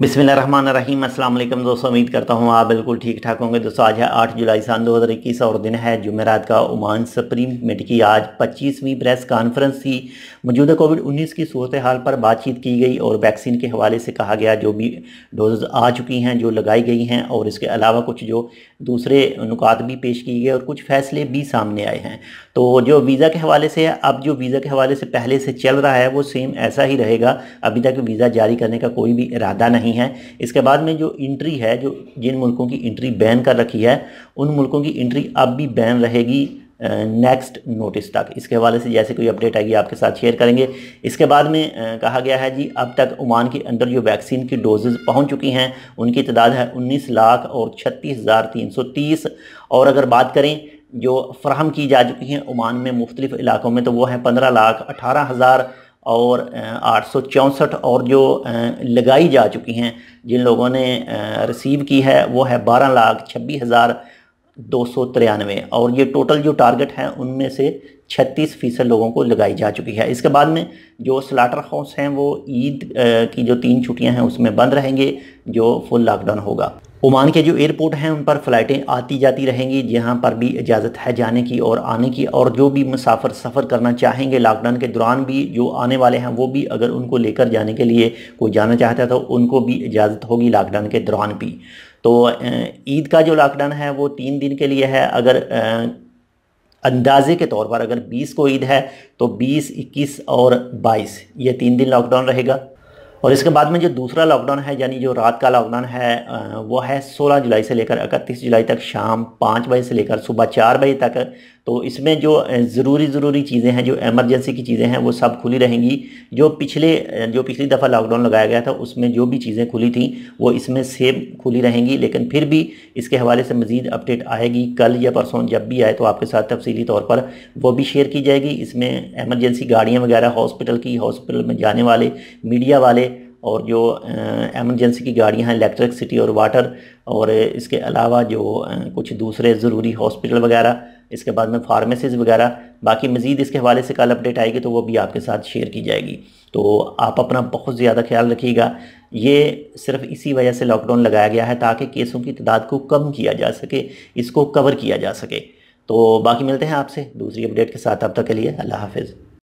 बिसमिल्ल रहीम अस्सलाम वालेकुम दोस्तों उम्मीद करता हूँ आप बिल्कुल ठीक ठाक होंगे दोस्तों आज है आठ जुलाई सन इक्कीस और दिन है जुमेरात का ओमान सुप्रीम कमेटी की आज पच्चीसवीं प्रेस कॉन्फ्रेंस थी मौजूदा कोविड उन्नीस की सूरत हाल पर बातचीत की गई और वैक्सीन के हवाले से कहा गया जो भी डोजेज आ चुकी हैं जो लगाई गई हैं और इसके अलावा कुछ जो दूसरे नुकात भी पेश किए गए और कुछ फैसले भी सामने आए हैं तो जो वीज़ा के हवाले से अब जो वीज़ा के हवाले से पहले से चल रहा है वो सेम ऐसा ही रहेगा अभी तक वीज़ा जारी करने का कोई भी इरादा नहीं नहीं है इसके बाद में जो इंट्री है जो जिन मुल्कों की इंट्री बैन कर रखी है उन मुल्कों की इंट्री अब भी बैन रहेगी नेक्स्ट नोटिस तक इसके हवाले से जैसे कोई अपडेट आएगी आपके साथ शेयर करेंगे इसके बाद में uh, कहा गया है जी अब तक ओमान के अंदर जो वैक्सीन की डोजेज़ पहुंच चुकी हैं उनकी तादाद है उन्नीस लाख और छत्तीस हज़ार तीन सौ तीस और अगर बात करें जो फ्राहम की जा चुकी हैं ओमान में मुख्तलिफ़ इलाकों में तो वो है पंद्रह लाख अठारह हज़ार और आठ और जो लगाई जा चुकी हैं जिन लोगों ने रिसीव की है वो है बारह लाख छब्बीस हज़ार दो सौ तिरानवे और ये टोटल जो टारगेट है उनमें से छत्तीस फ़ीसद लोगों को लगाई जा चुकी है इसके बाद में जो स्लाटर हाउस हैं वो ईद की जो तीन छुट्टियां हैं उसमें बंद रहेंगे जो फुल लॉकडाउन होगा ओमान के जो एयरपोर्ट हैं उन पर फ़्लाइटें आती जाती रहेंगी जहां पर भी इजाज़त है जाने की और आने की और जो भी मुसाफर सफ़र करना चाहेंगे लॉकडाउन के दौरान भी जो आने वाले हैं वो भी अगर उनको लेकर जाने के लिए कोई जाना चाहता है तो उनको भी इजाज़त होगी लॉकडाउन के दौरान भी तो ईद का जो लॉकडाउन है वो तीन दिन के लिए है अगर अंदाजे के तौर पर अगर 20 को ईद है तो 20, 21 और 22 ये तीन दिन लॉकडाउन रहेगा और इसके बाद में जो दूसरा लॉकडाउन है यानी जो रात का लॉकडाउन है वो है 16 जुलाई से लेकर 31 जुलाई तक शाम पाँच बजे से लेकर सुबह चार बजे तक तो इसमें जो ज़रूरी ज़रूरी चीज़ें हैं जो एमरजेंसी की चीज़ें हैं वो सब खुली रहेंगी जो पिछले जो पिछली दफ़ा लॉकडाउन लगाया गया था उसमें जो भी चीज़ें खुली थी वो इसमें सेम खुली रहेंगी लेकिन फिर भी इसके हवाले से मज़ीद अपडेट आएगी कल या परसों जब भी आए तो आपके साथ तफसीली तौर पर वो भी शेयर की जाएगी इसमें एमरजेंसी गाड़ियाँ वगैरह हॉस्पिटल की हॉस्पिटल में जाने वाले मीडिया वाले और जो एमरजेंसी की गाड़ियाँ हैं इलेक्ट्रिकसिटी और वाटर और इसके अलावा जो कुछ दूसरे ज़रूरी हॉस्पिटल वगैरह इसके बाद में फार्मेसीज़ वगैरह बाकी मज़ीद इसके हवाले से कल अपडेट आएगी तो वो भी आपके साथ शेयर की जाएगी तो आप अपना बहुत ज़्यादा ख्याल रखिएगा ये सिर्फ इसी वजह से लॉकडाउन लगाया गया है ताकि केसों की तादाद को कम किया जा सके इसको कवर किया जा सके तो बाकी मिलते हैं आपसे दूसरी अपडेट के साथ अब तक के लिए अल्लाह हाफिज़